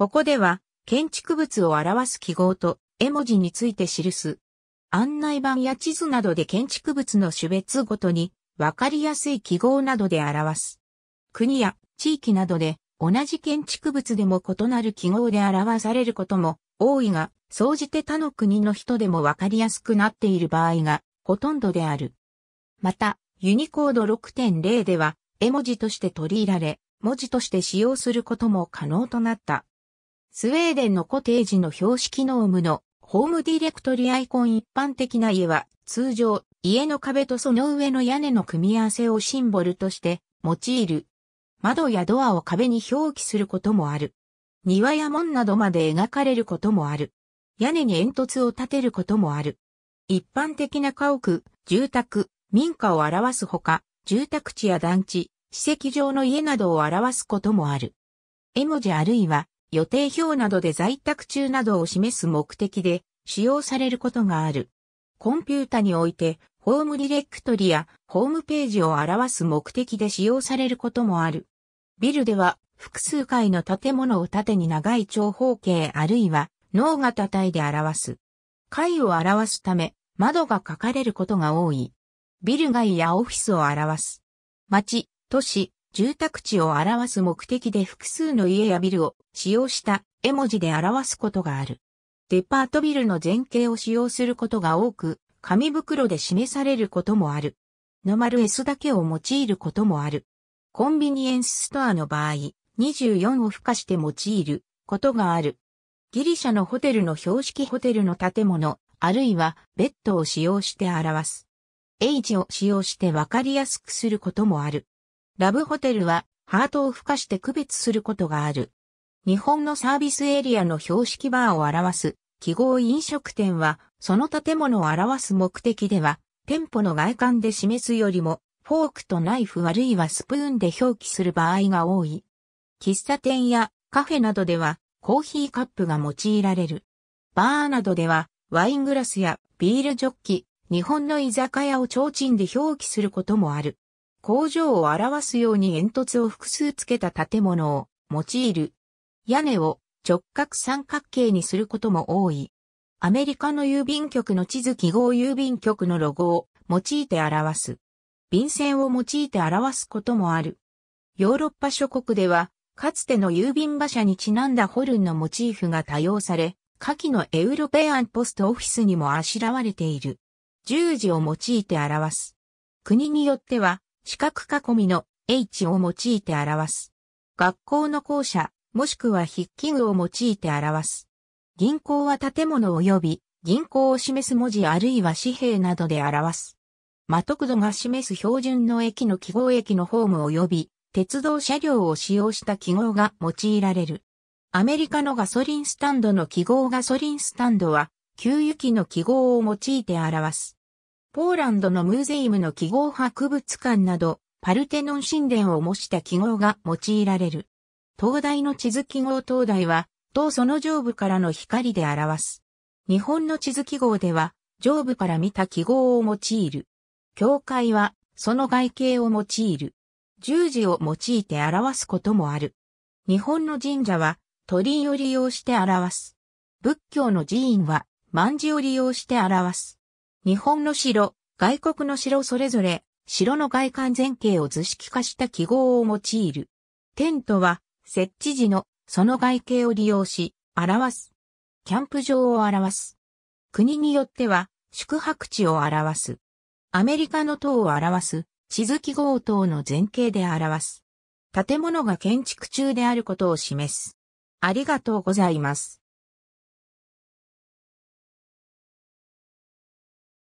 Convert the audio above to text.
ここでは、建築物を表す記号と絵文字について記す。案内板や地図などで建築物の種別ごとに、分かりやすい記号などで表す。国や地域などで、同じ建築物でも異なる記号で表されることも多いが、総じて他の国の人でも分かりやすくなっている場合がほとんどである。また、ユニコード6.0では、絵文字として取り入れられ、文字として使用することも可能となった。スウェーデンのコテージの標識ノームのホームディレクトリアイコン一般的な家は通常家の壁とその上の屋根の組み合わせをシンボルとして用いる。窓やドアを壁に表記することもある。庭や門などまで描かれることもある。屋根に煙突を立てることもある。一般的な家屋、住宅、民家を表すほか、住宅地や団地、史跡上の家などを表すこともある。絵文字あるいは予定表などで在宅中などを示す目的で使用されることがある。コンピュータにおいて、ホームディレクトリやホームページを表す目的で使用されることもある。ビルでは、複数階の建物を縦に長い長方形あるいは、脳型体で表す。階を表すため、窓が書かれることが多い。ビル街やオフィスを表す。街、都市、住宅地を表す目的で複数の家やビルを使用した絵文字で表すことがある。デパートビルの前景を使用することが多く、紙袋で示されることもある。ノマル S だけを用いることもある。コンビニエンスストアの場合、24を付加して用いることがある。ギリシャのホテルの標識ホテルの建物、あるいはベッドを使用して表す。H を使用してわかりやすくすることもある。ラブホテルは、ハートを付加して区別することがある。日本のサービスエリアの標識バーを表す記号飲食店は、その建物を表す目的では、店舗の外観で示すよりも、フォークとナイフあるいはスプーンで表記する場合が多い。喫茶店やカフェなどでは、コーヒーカップが用いられる。バーなどでは、ワイングラスやビールジョッキ、日本の居酒屋を提灯で表記することもある。工場を表すように煙突を複数つけた建物を用いる。屋根を直角三角形にすることも多い。アメリカの郵便局の地図記号郵便局のロゴを用いて表す。便箋を用いて表すこともある。ヨーロッパ諸国では、かつての郵便馬車にちなんだホルンのモチーフが多用され、下記のエウロペアンポストオフィスにもあしらわれている。十字を用いて表す。国によっては、四角囲みの H を用いて表す。学校の校舎、もしくは筆記具を用いて表す。銀行は建物及び銀行を示す文字あるいは紙幣などで表す。マトクドが示す標準の駅の記号駅のホーム及び鉄道車両を使用した記号が用いられる。アメリカのガソリンスタンドの記号ガソリンスタンドは、給油機の記号を用いて表す。ポーランドのムーゼイムの記号博物館など、パルテノン神殿を模した記号が用いられる。灯台の地図記号灯台は、灯その上部からの光で表す。日本の地図記号では、上部から見た記号を用いる。教会は、その外形を用いる。十字を用いて表すこともある。日本の神社は、鳥居を利用して表す。仏教の寺院は、万字を利用して表す。日本の城、外国の城それぞれ、城の外観全景を図式化した記号を用いる。テントは、設置時の、その外形を利用し、表す。キャンプ場を表す。国によっては、宿泊地を表す。アメリカの塔を表す、地図記号等の前景で表す。建物が建築中であることを示す。ありがとうございます。